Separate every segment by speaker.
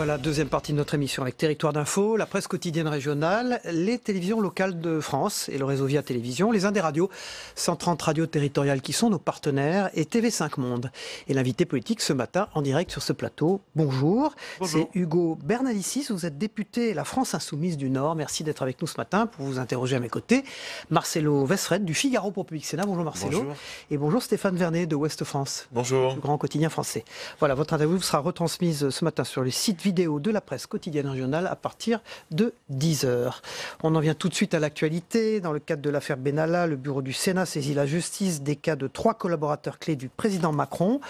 Speaker 1: Voilà, deuxième partie de notre émission avec Territoire d'Info, la presse quotidienne régionale, les télévisions locales de France et le réseau Via Télévision, les Indes Radios, 130 radios territoriales qui sont nos partenaires et TV5 Monde. Et l'invité politique ce matin en direct sur ce plateau, bonjour, c'est Hugo Bernalicis, vous êtes député La France Insoumise du Nord, merci d'être avec nous ce matin pour vous interroger à mes côtés. Marcelo Vesfred du Figaro pour Public Sénat, bonjour Marcelo. Et bonjour Stéphane Vernet de Ouest France. Bonjour. grand quotidien français. Voilà, votre interview sera retransmise ce matin sur le site vidéo de la presse quotidienne régionale à partir de 10h. On en vient tout de suite à l'actualité. Dans le cadre de l'affaire Benalla, le bureau du Sénat saisit la justice des cas de trois collaborateurs clés du président Macron.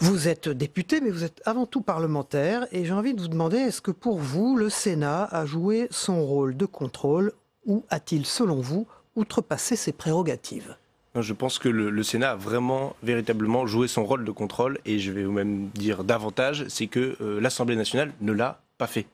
Speaker 1: Vous êtes député, mais vous êtes avant tout parlementaire. Et j'ai envie de vous demander, est-ce que pour vous, le Sénat a joué son rôle de contrôle ou a-t-il, selon vous, outrepassé ses prérogatives
Speaker 2: je pense que le, Sénat a vraiment, véritablement joué son rôle de contrôle, et je vais vous même dire davantage, c'est que euh, l'Assemblée nationale ne l'a pas fait.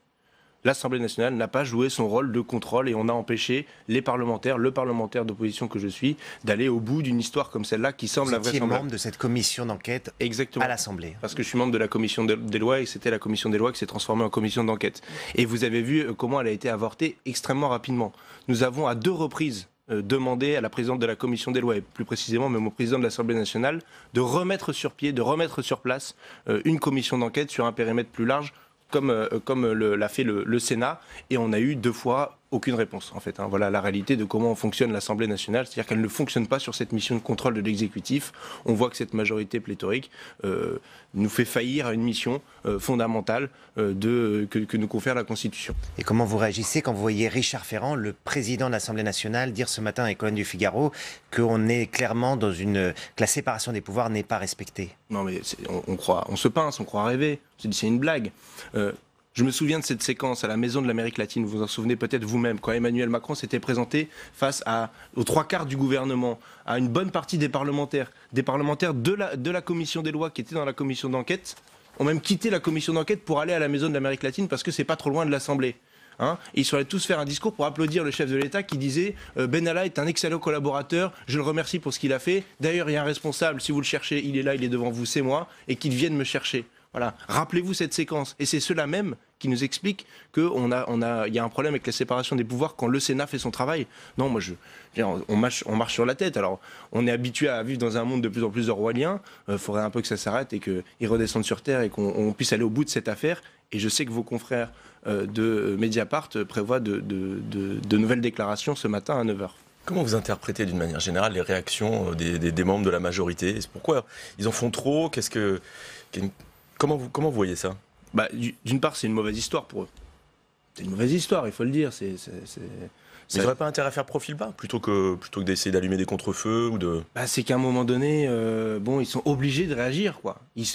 Speaker 2: L'Assemblée nationale n'a pas joué son rôle de contrôle et on a empêché les parlementaires, le parlementaire d'opposition que je suis, d'aller au bout d'une histoire comme celle-là qui semble Vous étiez membre
Speaker 3: de cette commission d'enquête à l'Assemblée.
Speaker 2: Parce que je suis membre de la commission des lois et c'était la commission des lois qui s'est transformée en commission d'enquête. Et vous avez vu euh, comment elle a été avortée extrêmement rapidement. Nous avons à deux reprises euh, demander à la présidente de la commission des lois et plus précisément même au président de l'Assemblée nationale de remettre sur pied, de remettre sur place euh, une commission d'enquête sur un périmètre plus large comme, euh, comme l'a fait le Sénat. Et on a eu deux fois aucune réponse, en fait. Hein. Voilà la réalité de comment fonctionne l'Assemblée nationale, c'est-à-dire qu'elle ne fonctionne pas sur cette mission de contrôle de l'exécutif. On voit que cette majorité pléthorique
Speaker 3: euh, nous fait faillir à une mission euh, fondamentale euh, que, nous confère la Constitution. Et comment vous réagissez quand vous voyez Richard Ferrand, le président de l'Assemblée nationale, dire ce matin à Colonne du Figaro qu'on est clairement dans une... que la séparation des pouvoirs n'est pas respectée Non mais on, croit, on se pince, on croit rêver, c'est une blague. Je me souviens de cette
Speaker 2: séquence à la Maison de l'Amérique latine, vous en souvenez peut-être vous-même, quand Emmanuel Macron s'était présenté face aux trois quarts du gouvernement, à une bonne partie des parlementaires, des parlementaires de la, de la commission des lois qui étaient dans la commission d'enquête, ont même quitté la commission d'enquête pour aller à la Maison de l'Amérique latine parce que c'est pas trop loin de l'Assemblée. Hein. ils sont allés tous faire un discours pour applaudir le chef de l'État qui disait euh, Benalla est un excellent collaborateur, je le remercie pour ce qu'il a fait. D'ailleurs, il y a un responsable, si vous le cherchez, il est là, il est devant vous, c'est moi, et qu'il vienne me chercher. Voilà. Rappelez-vous cette séquence. Et c'est cela même qui nous explique qu'il a, on a, y a un problème avec la séparation des pouvoirs quand le Sénat fait son travail. Non, moi, je, on, marche, sur la tête. Alors, on est habitué à vivre dans un monde de plus en plus orwellien. Euh, il faudrait un peu que ça s'arrête et qu'ils redescendent sur Terre et qu'on puisse aller au bout de cette affaire. Et je sais que vos confrères euh, de Mediapart prévoient de, nouvelles déclarations ce matin à 9h.
Speaker 4: Comment vous interprétez d'une manière générale les réactions euh, des, membres de la majorité Pourquoi ils en font trop quest que comment vous, comment vous voyez ça
Speaker 2: bah, d'une part, c'est une mauvaise histoire pour eux.
Speaker 4: C'est une mauvaise histoire, il faut le dire. Ils n'auraient pas intérêt à faire profil bas plutôt que, plutôt que d'essayer d'allumer des contrefeux ou de.
Speaker 2: Bah, c'est qu'à un moment donné, euh, bon, ils sont obligés de réagir. Quoi. Ils,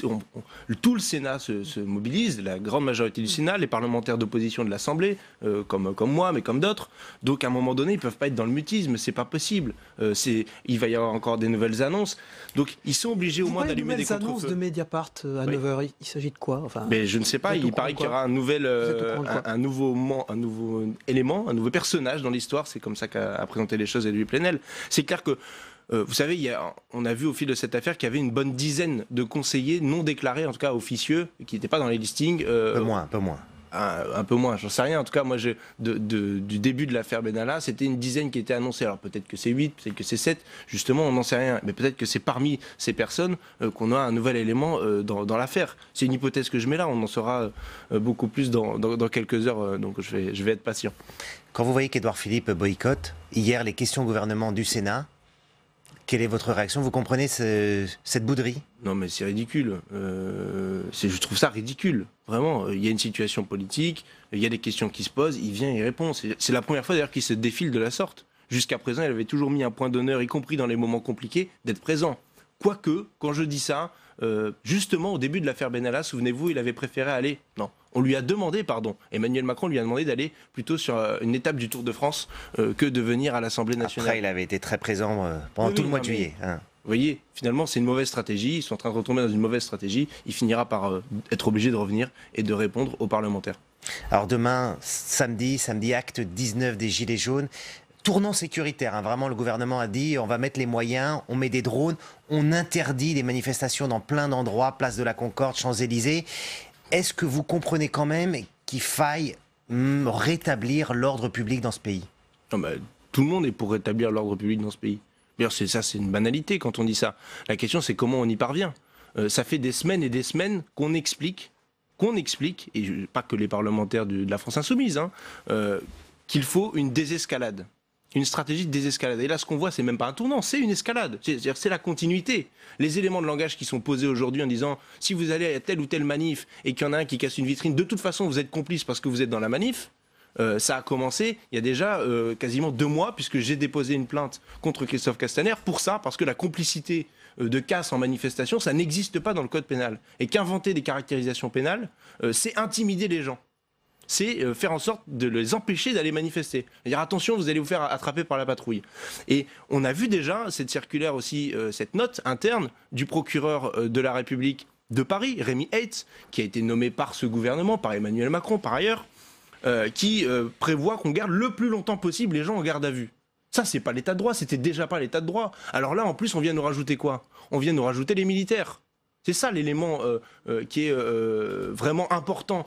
Speaker 2: tout le Sénat se, mobilise, la grande majorité du Sénat, les parlementaires d'opposition de l'Assemblée, euh, comme, comme moi, mais comme d'autres. Donc à un moment donné, ils ne peuvent pas être dans le mutisme, c'est pas possible. Euh, c'est, il va y avoir encore des nouvelles annonces. Donc ils sont obligés au moins d'allumer des contrefeux.
Speaker 1: annonces de Mediapart à 9h, il, s'agit de quoi enfin, Mais je ne sais pas, il paraît qu'il y aura un, nouvel, un,
Speaker 2: un, nouveau, un nouveau élément, un nouveau personnage dans les c'est comme ça qu'a présenté les choses Édouard Plenel. C'est clair que euh, vous savez, il on a vu au fil de cette affaire qu'il y avait une bonne dizaine de conseillers non déclarés, en tout cas officieux, qui n'étaient pas dans les listings. un euh, peu moins, un peu moins. Ah, un, peu moins, j'en sais rien. En tout cas, moi, du début de l'affaire Benalla, c'était une dizaine qui était annoncée. Alors peut-être que c'est 8, peut-être que c'est 7, justement, on n'en sait rien. Mais peut-être que c'est parmi ces personnes euh, qu'on a un nouvel élément dans, l'affaire. C'est une hypothèse que je mets là, on en saura beaucoup plus dans, quelques
Speaker 3: heures, donc vais, je vais être patient. Quand vous voyez qu'Edouard Philippe boycotte, hier les questions gouvernement du Sénat, quelle est votre réaction Vous comprenez cette bouderie Non, mais c'est
Speaker 2: ridicule. Euh, je trouve ça ridicule. Vraiment, euh, il y a une situation politique, il y a des questions qui se posent, il vient et il répond. C'est la première fois d'ailleurs qu'il se défile de la sorte. Jusqu'à présent, il avait toujours mis un point d'honneur, y compris dans les moments compliqués, d'être présent. Quoique, quand je dis ça, euh, justement au début de l'affaire Benalla, souvenez-vous, il avait préféré aller. Non, on lui a demandé, pardon, Emmanuel Macron lui a demandé d'aller plutôt sur euh, une étape du Tour de France euh, que de venir à l'Assemblée nationale. Après, il avait été très présent pendant tout le mois de juillet. Hein. Vous voyez, finalement, c'est une mauvaise stratégie. Ils sont en train de retomber dans une
Speaker 3: mauvaise stratégie. Il finira par être obligé de revenir et de répondre aux parlementaires. Alors demain, samedi, samedi acte 19 des Gilets jaunes, tournant sécuritaire. Hein. Vraiment, le gouvernement a dit on va mettre les moyens, on met des drones, on interdit les manifestations dans plein d'endroits, place de la Concorde, Champs-Élysées. Est-ce que vous comprenez quand même qu'il faille hum, rétablir l'ordre public dans ce pays
Speaker 2: non, Tout le monde est pour rétablir l'ordre public dans ce pays. D'ailleurs, c'est ça, c'est une banalité quand on dit ça. La question, c'est comment on y parvient. Euh, ça fait des semaines et des semaines qu'on explique, qu'on explique, et pas que les parlementaires de, la France insoumise, hein, euh, qu'il faut une désescalade une stratégie de désescalade. Et là, ce qu'on voit, c'est même pas un tournant, c'est une escalade. C'est-à-dire, c'est la continuité. Les éléments de langage qui sont posés aujourd'hui en disant si vous allez à telle ou telle manif et qu'il y en a un qui casse une vitrine, de toute façon, vous êtes complice parce que vous êtes dans la manif. Euh, ça a commencé il y a déjà euh, quasiment deux mois, puisque j'ai déposé une plainte contre Christophe Castaner pour ça, parce que la complicité euh, de casse en manifestation, ça n'existe pas dans le code pénal. Et qu'inventer des caractérisations pénales, c'est intimider les gens c'est euh, faire en sorte de les empêcher d'aller manifester. Dire attention, vous allez vous faire attraper par la patrouille. Et on a vu déjà cette circulaire aussi, euh, cette note interne du procureur euh, de la République de Paris, Rémi Heitz, qui a été nommé par ce gouvernement, par Emmanuel Macron par ailleurs, qui prévoit qu'on garde le plus longtemps possible les gens en garde à vue. Ça, c'est pas l'état de droit, c'était déjà pas l'état de droit. Alors là, en plus, on vient nous rajouter quoi On vient nous rajouter les militaires. C'est ça l'élément euh, euh, qui est euh, vraiment important.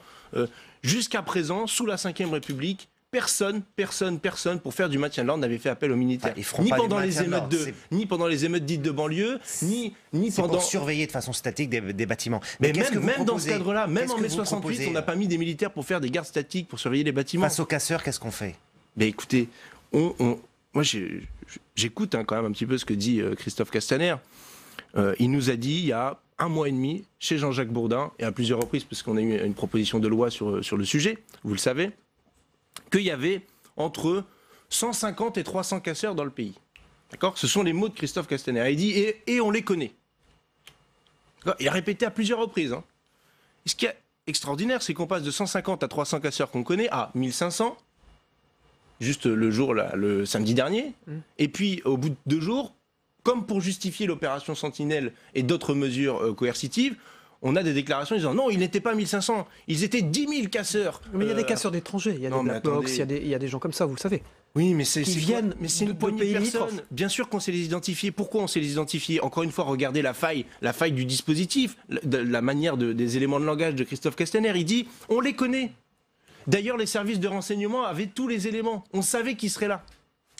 Speaker 2: Jusqu'à présent, sous la Ve République, personne, personne, personne pour faire du maintien de l'ordre n'avait fait appel aux militaires. Bah, ni, pendant les émeutes de, ni pendant les émeutes dites de banlieue, ni,
Speaker 3: ni pendant. Pour surveiller de façon statique
Speaker 2: des, bâtiments. Mais, même, dans ce cadre-là, même en mai 68, on n'a pas mis des militaires pour faire des gardes statiques, pour surveiller les bâtiments. Face aux casseurs, qu'est-ce qu'on fait Mais écoutez, moi j'écoute hein, quand même un petit peu ce que dit Christophe Castaner. il nous a dit il y a un mois et demi chez Jean-Jacques Bourdin, et à plusieurs reprises, parce qu'on a eu une proposition de loi sur, sur le sujet, vous le savez, qu'il y avait entre 150 et 300 casseurs dans le pays. D'accord Ce sont les mots de Christophe Castaner. Il dit et, on les connaît. Il a répété à plusieurs reprises. Hein. ce qui est extraordinaire, c'est qu'on passe de 150 à 300 casseurs qu'on connaît à 1500, juste le jour, le samedi dernier. Mmh. Et puis, au bout de deux jours, comme pour justifier l'opération Sentinelle et d'autres mesures euh, coercitives, on a des déclarations disant non, ils n'étaient pas 1500, ils étaient 10 000 casseurs. Mais il y a des euh, casseurs
Speaker 1: d'étrangers, il y a des Black Box, il, y, a des gens comme ça, vous le savez. Oui, mais c'est mais une poignée de
Speaker 2: Bien sûr qu'on sait les identifier. Pourquoi on sait les identifier Encore une fois, regardez la faille, la faille du dispositif, la manière des éléments de langage de Christophe Castaner. Il dit on les connaît. D'ailleurs, les services de renseignement avaient tous les éléments. On savait qu'ils serait là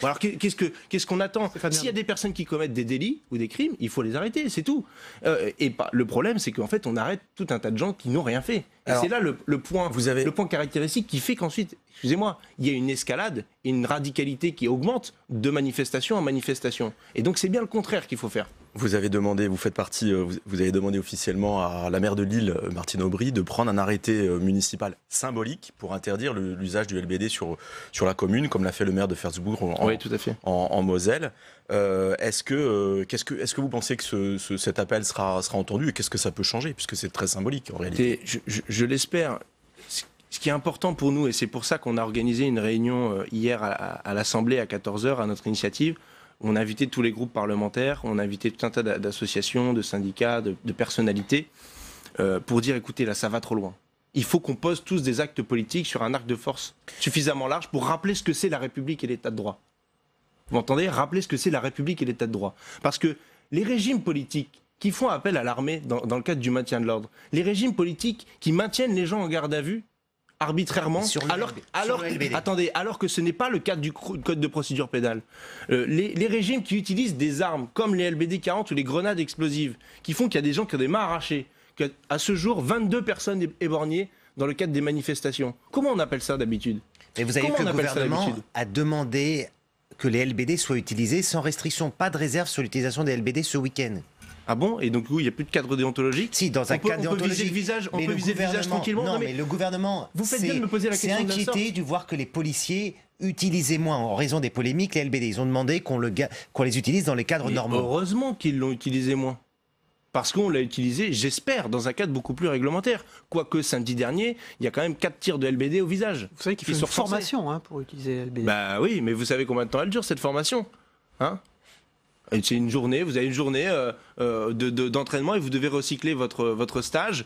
Speaker 2: alors qu'est-ce qu'on attend S'il y a des personnes qui commettent des délits ou des crimes, il faut les arrêter, c'est tout. Euh, et le problème, c'est qu'en fait, on arrête tout un tas de gens qui n'ont rien fait. Et c'est là le, point, le point caractéristique qui fait qu'ensuite, excusez-moi, il y a une escalade une radicalité qui augmente de manifestation en manifestation. Et donc, c'est bien le contraire qu'il faut faire.
Speaker 4: Vous avez demandé, vous faites partie, euh, vous avez demandé officiellement à la maire de Lille, euh, Martine Aubry, de prendre un arrêté euh, municipal symbolique pour interdire l'usage du LBD sur, sur la commune, comme l'a fait le maire de Fersbourg en, tout à fait. en, Moselle. est-ce que, qu'est-ce que, est-ce que vous pensez que cet appel sera, sera entendu et qu'est-ce que ça
Speaker 2: peut changer, puisque c'est très symbolique en réalité Je, l'espère. Ce qui est important pour nous, et c'est pour ça qu'on a organisé une réunion hier à, à l'Assemblée à 14h à notre initiative, on a invité tous les groupes parlementaires, on a invité tout un tas d'associations, de syndicats, de, personnalités, euh, pour dire écoutez, là, ça va trop loin. Il faut qu'on pose tous des actes politiques sur un arc de force suffisamment large pour rappeler ce que c'est la République et l'État de droit. Vous entendez Rappeler ce que c'est la République et l'État de droit. Parce que les régimes politiques qui font appel à l'armée dans le cadre du maintien de l'ordre, les régimes politiques qui maintiennent les gens en garde à vue arbitrairement alors, attendez, alors que ce n'est pas le cadre du code de procédure pénale. Euh, les, régimes qui utilisent des armes comme les LBD 40 ou les grenades explosives, qui font qu'il y a des gens qui ont des mains arrachées, qu'à à ce jour 22 personnes éborgnées dans le cadre des manifestations. Comment on appelle ça
Speaker 3: d'habitude Mais vous avez vu le gouvernement a demandé que les LBD soient utilisés sans restriction, pas de réserve sur l'utilisation des LBD ce week-end.
Speaker 2: Ah bon Et donc, il n'y a plus de cadre déontologique
Speaker 3: Si, dans un cadre peut, déontologique. On peut viser le visage, on peut le visage tranquillement. Non, mais, le gouvernement. Vous faites C'est inquiété de, voir que les policiers utilisaient moins en raison des polémiques les LBD. Ils ont demandé qu'on les utilise dans les cadres normaux.
Speaker 2: Heureusement qu'ils l'ont utilisé moins. Parce qu'on l'a utilisé, j'espère, dans un cadre beaucoup plus réglementaire. Quoique samedi dernier, il y a quand même quatre tirs de LBD au visage.
Speaker 1: Vous savez qu'il faut une formation hein, pour utiliser
Speaker 2: LBD. Bah oui, mais vous savez combien de temps elle dure cette formation hein euh, c'est une journée, vous avez une journée euh, euh, d'entraînement et vous devez recycler votre, votre stage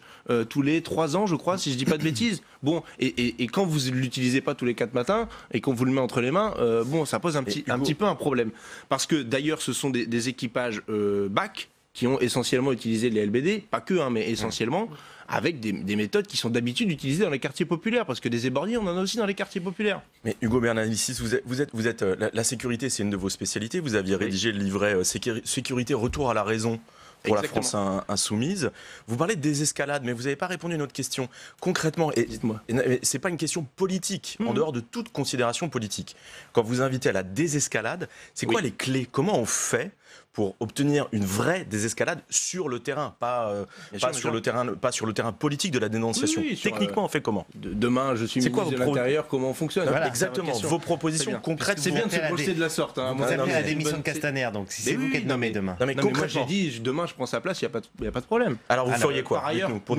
Speaker 2: tous les trois ans, je crois, si je ne dis pas de bêtises. Bon, et, quand vous ne l'utilisez pas tous les quatre matins et qu'on vous le met entre les mains, bon, ça pose un petit, un petit peu un problème. Parce que d'ailleurs, ce sont des, des équipages bac qui ont essentiellement utilisé les LBD, pas que, hein, mais essentiellement, avec des, méthodes qui sont d'habitude utilisées dans les quartiers populaires, parce que des éborgnés, on en a aussi dans les quartiers populaires.
Speaker 4: Mais Hugo Bernalicis, vous vous êtes, vous êtes euh, la, sécurité, c'est une de vos spécialités. Vous aviez rédigé le livret euh, sécurité, retour à la raison pour la France insoumise. Vous parlez de désescalade, mais vous n'avez pas répondu à notre question. Concrètement, et, n'est c'est pas une question politique, en mhm. dehors de toute considération politique. Quand vous invitez à la désescalade, c'est quoi les clés Comment on fait pour obtenir une vraie désescalade sur le terrain, pas, euh, sur le terrain, pas sur le terrain politique de la dénonciation. Techniquement, on euh, fait comment Demain, je suis C'est quoi, de l'Intérieur, comment on fonctionne Exactement, vos propositions concrètes. C'est bien de se projeter de la sorte. Hein, vous avez à la démission de Castaner, donc c'est vous qui êtes nommé demain. Non, mais moi j'ai
Speaker 2: dit, demain je prends sa place, il n'y a, pas de problème. Alors vous feriez quoi Par ailleurs, pour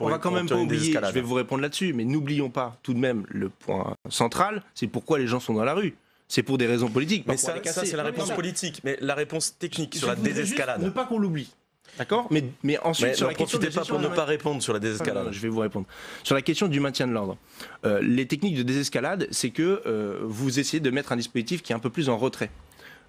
Speaker 2: on va quand même pas oublier, je vais vous répondre là-dessus, mais n'oublions pas tout de même le point central, c'est pourquoi les gens sont dans la rue c'est pour des raisons politiques. Mais ça, c'est la réponse
Speaker 4: politique. Mais la réponse technique sur la désescalade. ne pas qu'on l'oublie. D'accord
Speaker 2: mais, ensuite, ne sur pas pour ne pas répondre sur la désescalade. je vais vous répondre. Sur la question du maintien de l'ordre, euh, les techniques de désescalade, c'est que euh, vous essayez de mettre un dispositif qui est un peu plus en retrait.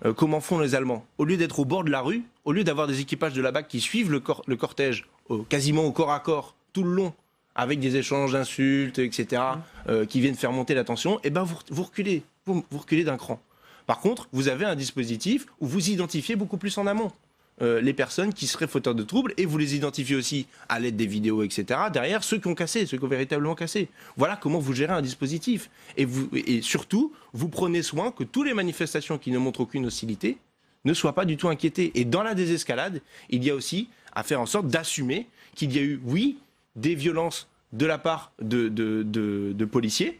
Speaker 2: Euh, comment font les Allemands Au lieu d'être au bord de la rue, au lieu d'avoir des équipages de la BAC qui suivent le, cortège quasiment au corps à corps tout le long, avec des échanges d'insultes, etc., mmh. qui viennent faire monter la tension, et eh ben vous reculez vous, vous reculez d'un cran. Par contre, vous avez un dispositif où vous identifiez beaucoup plus en amont. Euh, les personnes qui seraient fauteurs de troubles et vous les identifiez aussi à l'aide des vidéos, etc. Derrière, ceux qui ont cassé, ceux qui ont véritablement cassé. Voilà comment vous gérez un dispositif. Et, vous, et surtout, vous prenez soin que toutes les manifestations qui ne montrent aucune hostilité ne soient pas du tout inquiétées. Et dans la désescalade, il y a aussi à faire en sorte d'assumer qu'il y a eu, oui, des violences de la part de policiers,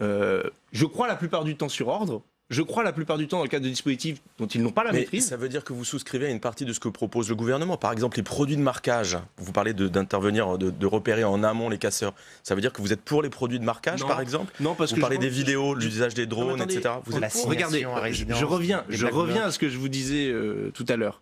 Speaker 2: euh, je crois la plupart du temps sur ordre, je crois, la plupart du temps dans le cadre de dispositifs dont ils n'ont pas la Mais maîtrise.
Speaker 4: Ça veut dire que vous souscrivez à une partie de ce que propose le gouvernement. Par exemple, les produits de marquage. Vous parlez d'intervenir, de, repérer en amont les casseurs. Ça veut dire que vous êtes pour les produits de marquage, par exemple Non, parce vous que. Vous parlez des vidéos, l'usage des drones, etc. Vous êtes pour... Regardez, je, reviens, je reviens à ce
Speaker 2: que je vous disais euh, tout à l'heure.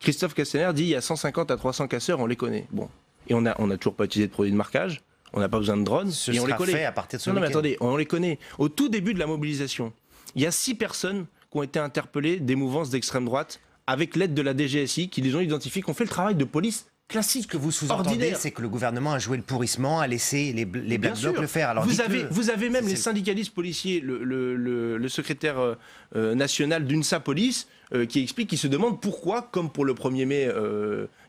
Speaker 2: Christophe Castaner dit il y a 150 à 300 casseurs, on les connaît. Bon. Et on n'a a toujours pas utilisé de produits de marquage on n'a pas besoin de drones. Ce on les connaît. à partir de ce non, mais attendez, on les connaît. Au tout début de la mobilisation, il y a six personnes qui ont été interpellées des mouvances d'extrême droite avec l'aide de la DGSI qui les ont identifiées, qui ont fait le travail de police classique. Ce que vous
Speaker 3: sous-entendez, c'est que le gouvernement a joué le pourrissement, a laissé les, Black Blocs le faire. Alors vous, avez, vous
Speaker 2: avez même les syndicalistes policiers, le, secrétaire euh, euh, national d'UNSA Police, euh, qui explique, qui se demande pourquoi, comme pour le 1er mai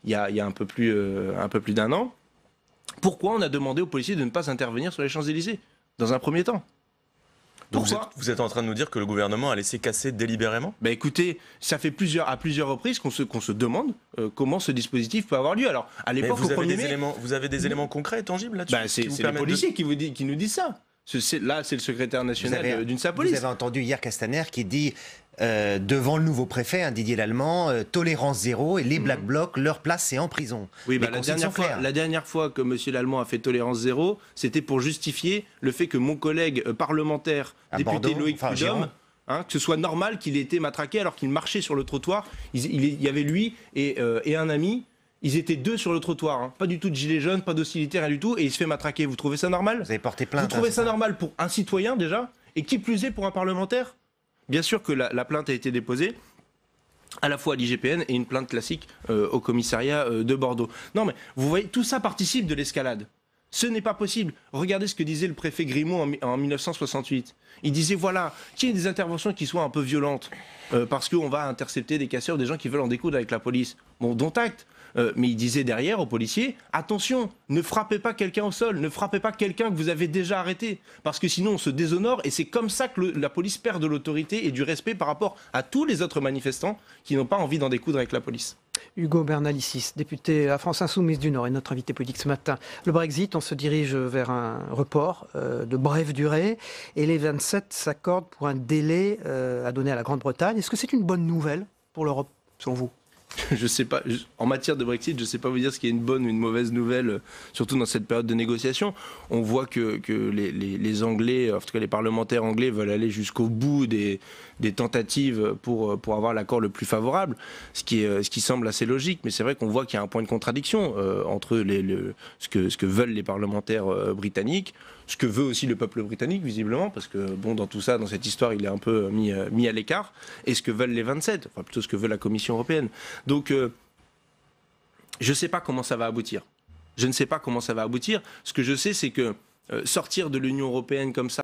Speaker 2: il y, a, un peu plus d'un an, pourquoi on a demandé aux policiers de ne pas intervenir sur les Champs-Élysées, dans un premier temps donc vous êtes, en train de nous dire que le gouvernement a laissé casser délibérément bah Écoutez, ça fait plusieurs, à plusieurs reprises qu'on se, se demande euh, comment ce dispositif peut avoir lieu. Alors, à l'époque,
Speaker 4: vous, avez des éléments, vous avez des éléments concrets, tangibles là-dessus bah, C'est les policiers
Speaker 3: qui, vous dit, qui nous disent ça. là, c'est le secrétaire national euh, d'une sa police. Vous avez entendu hier Castaner qui dit euh, devant le nouveau préfet, hein, Didier Lallemand, euh, tolérance zéro et les mhm. Black Blocs, leur place c'est en prison.
Speaker 2: Oui, bah, la, dernière fois, la, dernière fois, que M. Lallemand a fait tolérance zéro, c'était pour justifier le fait que mon collègue euh, parlementaire, député Loïc enfin, hein, que ce soit normal qu'il ait été matraqué alors qu'il marchait sur le trottoir. Il, y avait lui et, un ami. Ils étaient deux sur le trottoir, hein. pas du tout de gilet jaune, pas d'hostilité, rien du tout, et il se fait matraquer. Vous trouvez ça normal Vous avez porté plainte. Vous trouvez ça normal pour un citoyen déjà, et qui plus est pour un parlementaire bien sûr que la, plainte a été déposée à la fois à l'IGPN et une plainte classique euh, au commissariat euh, de Bordeaux. Non mais vous voyez, tout ça participe de l'escalade. Ce n'est pas possible. Regardez ce que disait le préfet Grimaud en, 1968. Il disait voilà, qu'il y ait des interventions qui soient un peu violentes, euh, parce qu'on va intercepter des casseurs, des gens qui veulent en découdre avec la police. Bon, dont acte. Euh, mais il disait derrière aux policiers attention, ne frappez pas quelqu'un au sol, ne frappez pas quelqu'un que vous avez déjà arrêté, parce que sinon on se déshonore et c'est comme ça que la police perd de l'autorité et du respect par rapport à tous les autres manifestants qui n'ont pas envie d'en découdre avec la police.
Speaker 1: Hugo Bernalicis, député à France Insoumise du Nord, et notre invité politique ce matin. Le Brexit, on se dirige vers un report euh, de brève durée et les 27 s'accordent pour un délai euh, à donner à la Grande-Bretagne. Est-ce que c'est une bonne nouvelle pour l'Europe, selon vous
Speaker 2: je sais pas, en matière de Brexit, je ne sais pas vous dire ce qui est une bonne ou une mauvaise nouvelle, euh, surtout dans cette période de négociation. On voit que, les, Anglais, euh, en tout cas les parlementaires anglais, veulent aller jusqu'au bout des, tentatives euh, pour, avoir l'accord le plus favorable, ce qui, semble assez logique. Mais c'est vrai qu'on voit qu'il y a un point de contradiction entre ce, que, veulent les parlementaires britanniques ce que veut aussi le peuple britannique, visiblement, parce que, bon, dans tout ça, dans cette histoire, il est un peu euh, euh, mis, à l'écart, et ce que veulent les 27, enfin plutôt ce que veut la Commission européenne. Donc, euh, je ne sais pas comment ça va aboutir. Je ne sais pas comment ça va aboutir. Ce que je sais, c'est que sortir de l'Union européenne comme ça,